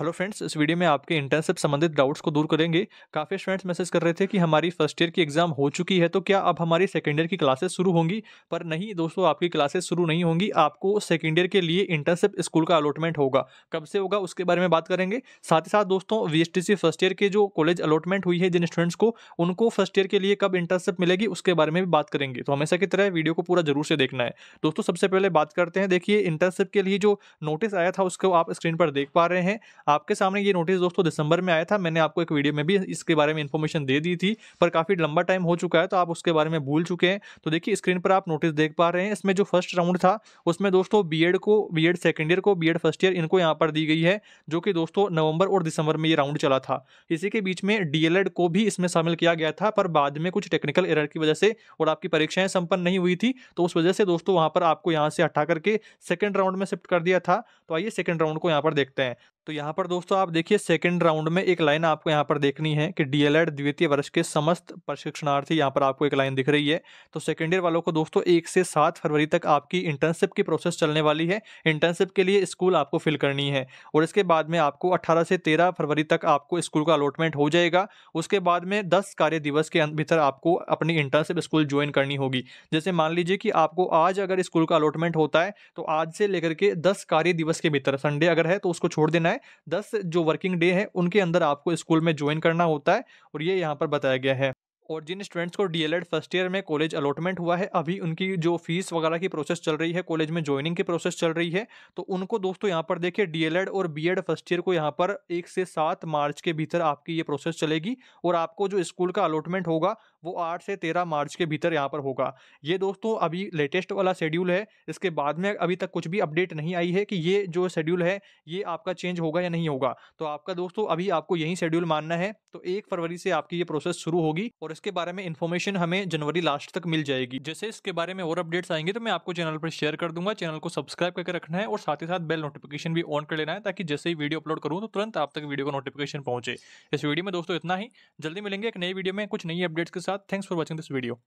hello friends इस video में आपके इंटर्नशिप संबंधित डाउट्स को दूर करेंगे काफ़ी स्टूडेंट्स मैसेज कर रहे थे कि हमारी फर्स्ट ईयर की एग्जाम हो चुकी है तो क्या अब हमारी सेकेंड ईयर की क्लासेस शुरू होंगी पर नहीं दोस्तों आपकी क्लासेस शुरू नहीं होंगी आपको सेकेंड ईयर के लिए इंटर्नशिप स्कूल का अलॉटमेंट होगा कब से होगा उसके बारे में बात करेंगे साथ ही साथ दोस्तों वी फर्स्ट ईयर के जो कॉलेज अलॉटमेंट हुई है जिन स्टूडेंट्स को उनको फर्स्ट ईयर के लिए कब इंटर्नशिप मिलेगी उसके बारे में भी बात करेंगे तो हमेशा की तरह वीडियो को पूरा जरूर से देखना है दोस्तों सबसे पहले बात करते हैं देखिए इंटर्नशिप के लिए जो नोटिस आया था उसको आप स्क्रीन पर देख पा रहे हैं आपके सामने ये नोटिस दोस्तों दिसंबर में आया था मैंने आपको एक वीडियो में भी इसके बारे में इन्फॉर्मेशन दे दी थी पर काफ़ी लंबा टाइम हो चुका है तो आप उसके बारे में भूल चुके हैं तो देखिए स्क्रीन पर आप नोटिस देख पा रहे हैं इसमें जो फर्स्ट राउंड था उसमें दोस्तों बी को बी एड ईयर को बी फर्स्ट ईयर इनको यहाँ पर दी गई है जो कि दोस्तों नवंबर और दिसंबर में ये राउंड चला था इसी के बीच में डीएलएड को भी इसमें शामिल किया गया था पर बाद में कुछ टेक्निकल एरर की वजह से और आपकी परीक्षाएं संपन्न नहीं हुई थी तो उस वजह से दोस्तों वहां पर आपको यहाँ से हटा करके सेकेंड राउंड में शिफ्ट कर दिया था तो आइए सेकेंड राउंड को यहाँ पर देखते हैं तो यहाँ पर दोस्तों आप देखिए सेकंड राउंड में एक लाइन आपको यहाँ पर देखनी है कि डीएलएड द्वितीय वर्ष के समस्त प्रशिक्षणार्थी यहाँ पर आपको एक लाइन दिख रही है तो सेकेंड ईयर वालों को दोस्तों एक से सात फरवरी तक आपकी इंटर्नशिप की प्रोसेस चलने वाली है इंटर्नशिप के लिए स्कूल आपको फिल करनी है और इसके बाद में आपको अट्ठारह से तेरह फरवरी तक आपको स्कूल का अलॉटमेंट हो जाएगा उसके बाद में दस कार्य दिवस के अं-, भीतर आपको अपनी इंटर्नशिप स्कूल ज्वाइन करनी होगी जैसे मान लीजिए कि आपको आज अगर स्कूल का अलॉटमेंट होता है तो आज से लेकर के दस कार्य दिवस के भीतर संडे अगर है तो उसको छोड़ देना है दस जो वर्किंग डे है उनके अंदर आपको स्कूल में ज्वाइन करना होता है और ये यहाँ पर बताया गया है और जिन स्टूडेंट्स को डीएलएड फर्स्ट ईयर में कॉलेज अलॉटमेंट हुआ है अभी उनकी जो फीस वगैरह की प्रोसेस चल रही है कॉलेज में ज्वाइनिंग की प्रोसेस चल रही है तो उनको दोस्तों यहाँ पर देखिए डीएलएड और बीएड फर्स्ट ईयर को यहाँ पर एक से सात मार्च के भीतर आपकी ये प्रोसेस चलेगी और आपको जो स्कूल का अलॉटमेंट होगा वो आठ से तेरह मार्च के भीतर यहाँ पर होगा ये दोस्तों अभी लेटेस्ट वाला शेड्यूल है इसके बाद में अभी तक कुछ भी अपडेट नहीं आई है कि ये जो शेड्यूल है ये आपका चेंज होगा या नहीं होगा तो आपका दोस्तों अभी आपको यही शेड्यूल मानना है तो एक फरवरी से आपकी ये प्रोसेस शुरू होगी और इसके बारे में इन्फॉर्मेशन हमें जनवरी लास्ट तक मिल जाएगी जैसे इसके बारे में और अपडेट्स आएंगे तो मैं आपको चैनल पर शेयर कर दूंगा चैनल को सब्सक्राइब करके रखना है और साथ ही साथ बेल नोटिफिकेशन भी ऑन कर लेना है ताकि जैसे ही वीडियो अपलोड करूँ तो तुरंत आप तक वीडियो का नोटिफिकेशन पहुंचे इस वीडियो में दोस्तों इतना ही जल्दी मिलेंगे एक नई वीडियो में कुछ नई अपडेट्स के साथ thanks for watching this video